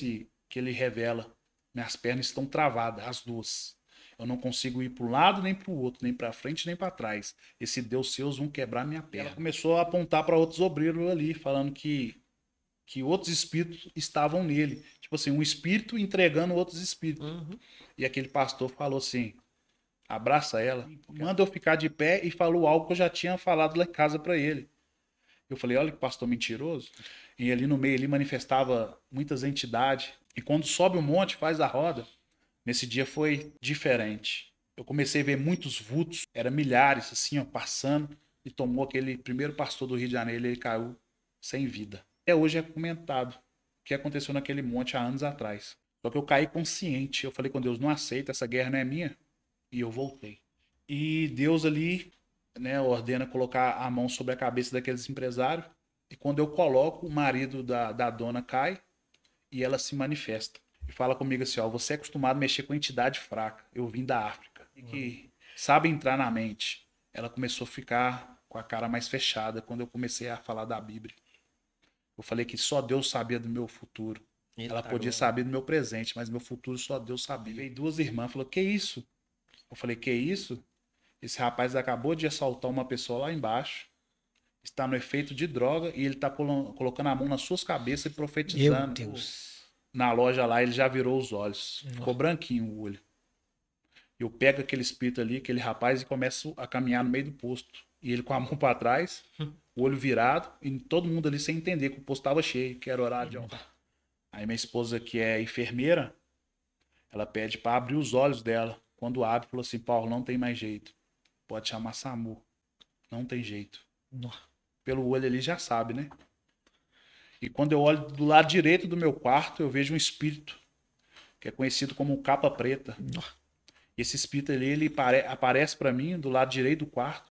esse que ele revela. Minhas pernas estão travadas, as duas. Eu não consigo ir para um lado nem para o outro, nem para frente nem para trás. Esse Deus seus vão quebrar minha perna. Ela começou a apontar para outros obreiros ali, falando que que outros espíritos estavam nele. Tipo assim, um espírito entregando outros espíritos. Uhum. E aquele pastor falou assim: abraça ela, manda eu ficar de pé e falou algo que eu já tinha falado lá em casa para ele. Eu falei, olha que pastor mentiroso. E ali no meio ele manifestava muitas entidades. E quando sobe o um monte, faz a roda. Nesse dia foi diferente. Eu comecei a ver muitos vultos, era milhares assim, ó, passando. E tomou aquele primeiro pastor do Rio de Janeiro, ele caiu sem vida. Até hoje é comentado o que aconteceu naquele monte há anos atrás. Só que eu caí consciente. Eu falei com Deus, não aceita, essa guerra não é minha. E eu voltei. E Deus ali né, ordena colocar a mão sobre a cabeça daqueles empresários. E quando eu coloco, o marido da, da dona cai e ela se manifesta. E fala comigo assim: ó, você é acostumado a mexer com entidade fraca. Eu vim da África. E que uhum. sabe entrar na mente. Ela começou a ficar com a cara mais fechada quando eu comecei a falar da Bíblia. Eu falei que só Deus sabia do meu futuro. Eita, ela podia agora. saber do meu presente, mas meu futuro só Deus sabia. E veio duas irmãs falou: Que isso? Eu falei: Que isso? Esse rapaz acabou de assaltar uma pessoa lá embaixo, está no efeito de droga e ele está colocando a mão nas suas cabeças e profetizando. Meu Deus. Na loja lá, ele já virou os olhos. Nossa. Ficou branquinho o olho. Eu pego aquele espírito ali, aquele rapaz, e começo a caminhar no meio do posto. E ele com a mão para trás, hum. o olho virado, e todo mundo ali sem entender que o posto estava cheio, que era horário de almoçar. Aí minha esposa, que é enfermeira, ela pede para abrir os olhos dela. Quando abre, falou assim: Paulo, não tem mais jeito. Pode chamar SAMU. Não tem jeito. Pelo olho ali já sabe, né? E quando eu olho do lado direito do meu quarto, eu vejo um espírito, que é conhecido como capa preta. esse espírito ali, ele apare aparece para mim do lado direito do quarto.